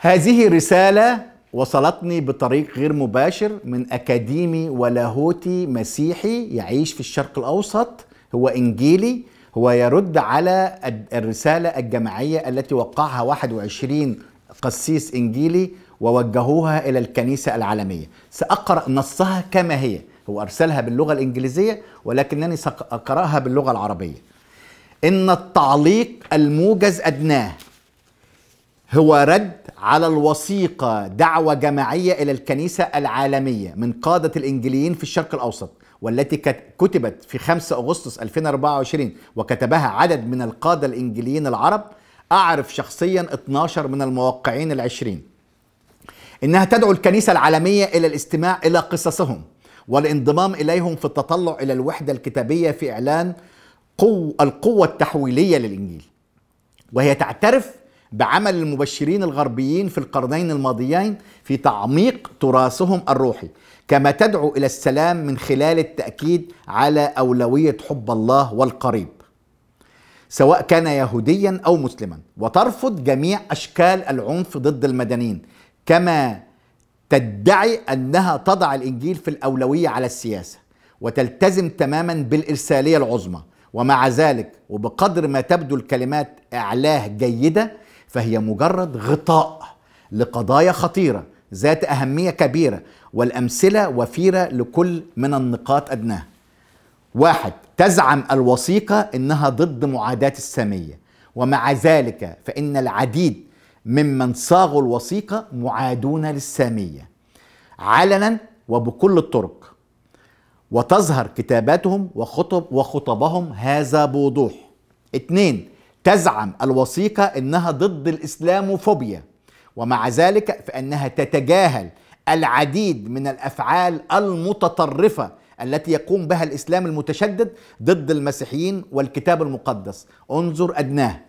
هذه رسالة وصلتني بطريق غير مباشر من أكاديمي ولاهوتي مسيحي يعيش في الشرق الأوسط هو إنجيلي هو يرد على الرسالة الجماعية التي وقعها 21 قسيس إنجيلي ووجهوها إلى الكنيسة العالمية سأقرأ نصها كما هي هو أرسلها باللغة الإنجليزية ولكنني سأقرأها باللغة العربية إن التعليق الموجز أدناه هو رد على الوثيقة دعوة جماعية إلى الكنيسة العالمية من قادة الإنجليين في الشرق الأوسط والتي كتبت في 5 أغسطس 2024 وكتبها عدد من القادة الإنجليين العرب أعرف شخصيا 12 من الموقعين العشرين إنها تدعو الكنيسة العالمية إلى الاستماع إلى قصصهم والانضمام إليهم في التطلع إلى الوحدة الكتابية في إعلان قو القوة التحويلية للإنجيل وهي تعترف بعمل المبشرين الغربيين في القرنين الماضيين في تعميق تراثهم الروحي كما تدعو الى السلام من خلال التاكيد على اولويه حب الله والقريب سواء كان يهوديا او مسلما وترفض جميع اشكال العنف ضد المدنيين كما تدعي انها تضع الانجيل في الاولويه على السياسه وتلتزم تماما بالارساليه العظمى ومع ذلك وبقدر ما تبدو الكلمات اعلاه جيده فهي مجرد غطاء لقضايا خطيره ذات اهميه كبيره والامثله وفيره لكل من النقاط ادناها واحد تزعم الوثيقه انها ضد معاداه الساميه ومع ذلك فان العديد ممن صاغوا الوثيقه معادون للساميه علنا وبكل الطرق وتظهر كتاباتهم وخطب وخطبهم هذا بوضوح اثنين تزعم الوثيقة أنها ضد الإسلاموفوبيا ومع ذلك فإنها تتجاهل العديد من الأفعال المتطرفة التي يقوم بها الإسلام المتشدد ضد المسيحيين والكتاب المقدس انظر أدناه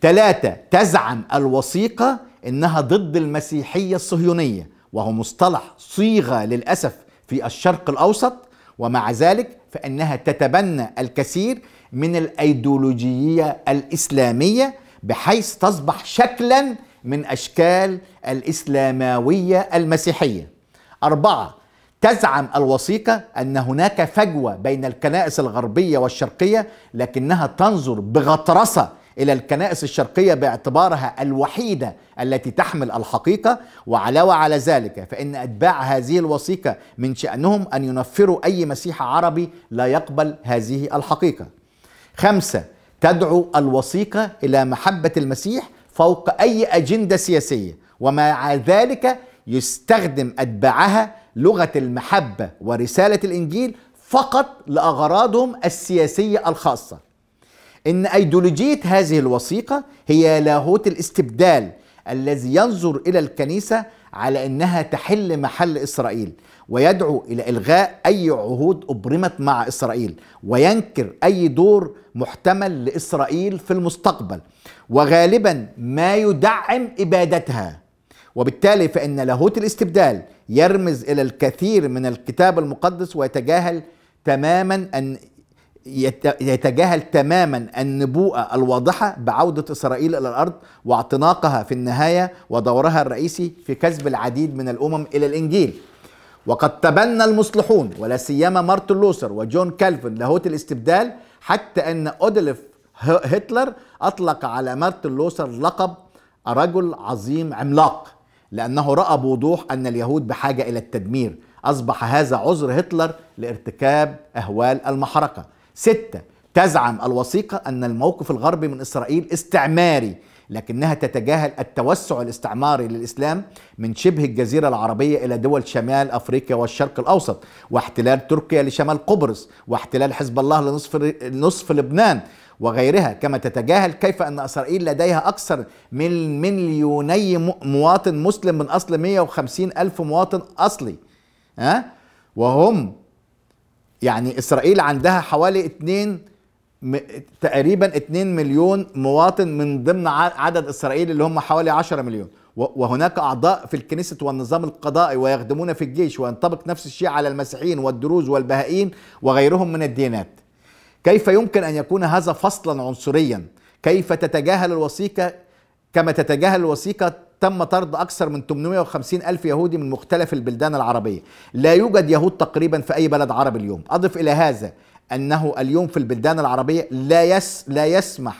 ثلاثة تزعم الوثيقة إنها ضد المسيحية الصهيونية وهو مصطلح صيغة للأسف في الشرق الأوسط ومع ذلك فانها تتبنى الكثير من الايديولوجيه الاسلاميه بحيث تصبح شكلا من اشكال الاسلاماويه المسيحيه. اربعه تزعم الوثيقه ان هناك فجوه بين الكنائس الغربيه والشرقيه لكنها تنظر بغطرسه إلى الكنائس الشرقية باعتبارها الوحيدة التي تحمل الحقيقة وعلاوة على ذلك فإن أتباع هذه الوثيقة من شأنهم أن ينفروا أي مسيح عربي لا يقبل هذه الحقيقة خمسة تدعو الوثيقة إلى محبة المسيح فوق أي أجندة سياسية ومع ذلك يستخدم أتباعها لغة المحبة ورسالة الإنجيل فقط لأغراضهم السياسية الخاصة ان ايديولوجيه هذه الوثيقه هي لاهوت الاستبدال الذي ينظر الى الكنيسه على انها تحل محل اسرائيل ويدعو الى الغاء اي عهود ابرمت مع اسرائيل وينكر اي دور محتمل لاسرائيل في المستقبل وغالبا ما يدعم ابادتها وبالتالي فان لاهوت الاستبدال يرمز الى الكثير من الكتاب المقدس ويتجاهل تماما ان يتجاهل تماما النبوءة الواضحة بعودة إسرائيل إلى الأرض واعتناقها في النهاية ودورها الرئيسي في كسب العديد من الأمم إلى الإنجيل وقد تبنى المصلحون ولا سيما مارتن لوثر وجون كالفن لاهوت الاستبدال حتى أن أودلف هتلر أطلق على مارتن لوثر لقب رجل عظيم عملاق لأنه رأى بوضوح أن اليهود بحاجة إلى التدمير أصبح هذا عذر هتلر لارتكاب أهوال المحرقة ستة تزعم الوثيقة أن الموقف الغربي من إسرائيل استعماري لكنها تتجاهل التوسع الاستعماري للإسلام من شبه الجزيرة العربية إلى دول شمال أفريقيا والشرق الأوسط واحتلال تركيا لشمال قبرص واحتلال حزب الله لنصف, لنصف لبنان وغيرها كما تتجاهل كيف أن إسرائيل لديها أكثر من مليوني مواطن مسلم من أصل 150 ألف مواطن أصلي أه؟ وهم يعني اسرائيل عندها حوالي 2 م... تقريبا 2 مليون مواطن من ضمن عدد اسرائيل اللي هم حوالي 10 مليون وهناك اعضاء في الكنيسه والنظام القضائي ويخدمون في الجيش وينطبق نفس الشيء على المسيحيين والدروز والبهائين وغيرهم من الديانات كيف يمكن ان يكون هذا فصلا عنصريا كيف تتجاهل الوثيقه كما تتجاهل الوثيقه تم طرد أكثر من 850 ألف يهودي من مختلف البلدان العربية لا يوجد يهود تقريبا في أي بلد عربي اليوم أضف إلى هذا أنه اليوم في البلدان العربية لا, يس لا يسمح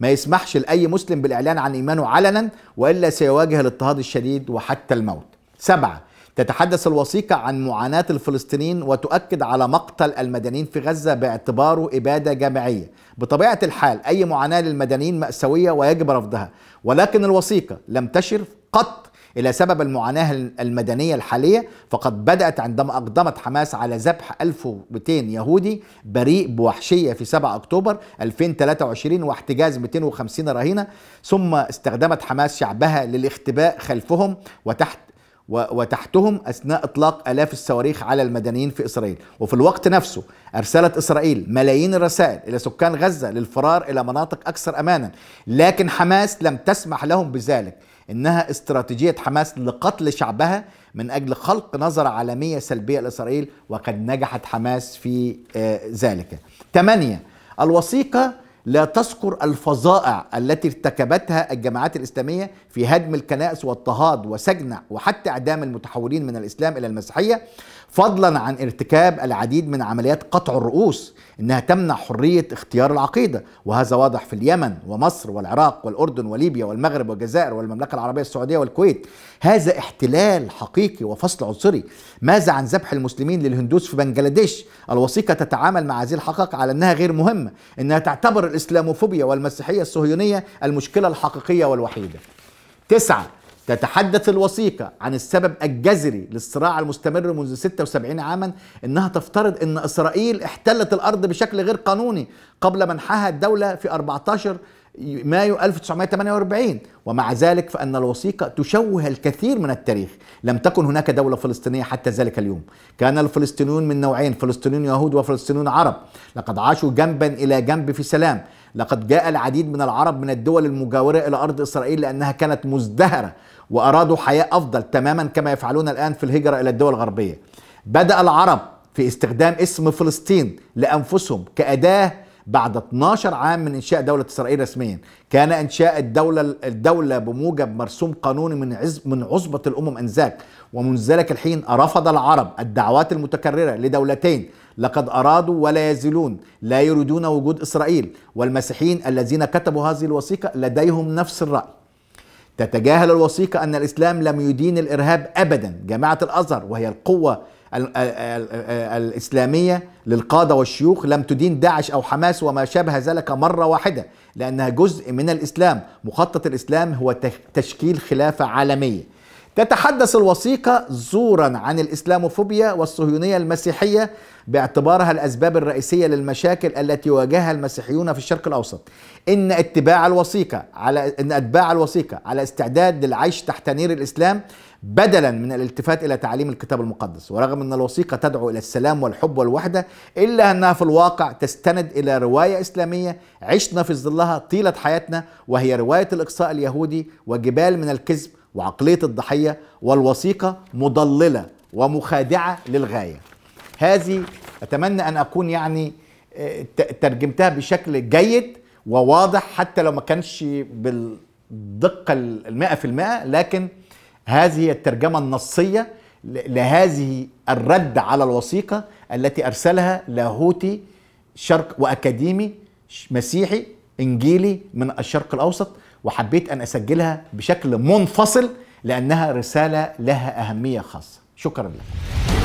ما يسمحش لأي مسلم بالإعلان عن إيمانه علنا وإلا سيواجه الاضطهاد الشديد وحتى الموت سبعة تتحدث الوثيقة عن معاناة الفلسطينيين وتؤكد على مقتل المدنيين في غزة باعتباره إبادة جماعية بطبيعة الحال أي معاناة للمدنيين مأساوية ويجب رفضها ولكن الوثيقة لم تشر قط إلى سبب المعاناة المدنية الحالية فقد بدأت عندما أقدمت حماس على ذبح 1200 يهودي بريء بوحشية في 7 أكتوبر 2023 واحتجاز 250 رهينة ثم استخدمت حماس شعبها للاختباء خلفهم وتحت وتحتهم اثناء اطلاق الاف الصواريخ على المدنيين في اسرائيل وفي الوقت نفسه ارسلت اسرائيل ملايين الرسائل الى سكان غزه للفرار الى مناطق اكثر امانا لكن حماس لم تسمح لهم بذلك انها استراتيجيه حماس لقتل شعبها من اجل خلق نظره عالميه سلبيه لاسرائيل وقد نجحت حماس في آه، ذلك. تمانية الوثيقه لا تذكر الفظائع التي ارتكبتها الجماعات الإسلامية في هدم الكنائس واضطهاد وسجن وحتى إعدام المتحولين من الإسلام إلى المسيحية فضلا عن ارتكاب العديد من عمليات قطع الرؤوس انها تمنع حريه اختيار العقيده وهذا واضح في اليمن ومصر والعراق والاردن وليبيا والمغرب والجزائر والمملكه العربيه السعوديه والكويت هذا احتلال حقيقي وفصل عنصري ماذا عن ذبح المسلمين للهندوس في بنجلاديش الوثيقه تتعامل مع هذه الحقائق على انها غير مهمه انها تعتبر الاسلاموفوبيا والمسيحيه الصهيونيه المشكله الحقيقيه والوحيده تسعه تتحدث الوثيقة عن السبب الجذري للصراع المستمر منذ 76 عاما أنها تفترض أن إسرائيل احتلت الأرض بشكل غير قانوني قبل منحها الدولة في 14 مايو 1948 ومع ذلك فأن الوثيقة تشوه الكثير من التاريخ لم تكن هناك دولة فلسطينية حتى ذلك اليوم كان الفلسطينيون من نوعين فلسطينيون يهود وفلسطينيون عرب لقد عاشوا جنبا إلى جنب في سلام لقد جاء العديد من العرب من الدول المجاورة إلى أرض إسرائيل لأنها كانت مزدهرة وأرادوا حياة أفضل تماما كما يفعلون الآن في الهجرة إلى الدول الغربية بدأ العرب في استخدام اسم فلسطين لأنفسهم كأداة بعد 12 عام من انشاء دولة اسرائيل رسميا، كان انشاء الدولة الدولة بموجب مرسوم قانوني من عز من عصبة الامم انذاك، ومن ذلك الحين رفض العرب الدعوات المتكررة لدولتين لقد أرادوا ولا يزالون لا يريدون وجود إسرائيل والمسيحيين الذين كتبوا هذه الوثيقة لديهم نفس الرأي تتجاهل الوثيقة أن الإسلام لم يدين الإرهاب أبدا جامعة الأزهر وهي القوة الإسلامية للقادة والشيوخ لم تدين داعش أو حماس وما شابه ذلك مرة واحدة لأنها جزء من الإسلام مخطط الإسلام هو تشكيل خلافة عالمية تتحدث الوثيقة زورا عن الإسلاموفوبيا والصهيونية المسيحية باعتبارها الأسباب الرئيسية للمشاكل التي واجهها المسيحيون في الشرق الأوسط إن اتباع الوثيقة على إن أتباع الوثيقة على استعداد للعيش تحت نير الإسلام بدلا من الالتفات إلى تعاليم الكتاب المقدس ورغم أن الوثيقة تدعو إلى السلام والحب والوحدة إلا أنها في الواقع تستند إلى رواية إسلامية عشنا في ظلها طيلة حياتنا وهي رواية الإقصاء اليهودي وجبال من الكذب وعقلية الضحية والوثيقة مضللة ومخادعة للغاية هذه أتمنى أن أكون يعني آه، ترجمتها بشكل جيد وواضح حتى لو ما كانش بالدقة المائة في المائة لكن هذه هي الترجمة النصية لهذه الرد على الوثيقة التي أرسلها لاهوتي شرق وأكاديمي مسيحي إنجيلي من الشرق الأوسط وحبيت أن أسجلها بشكل منفصل لأنها رسالة لها أهمية خاصة شكرا لك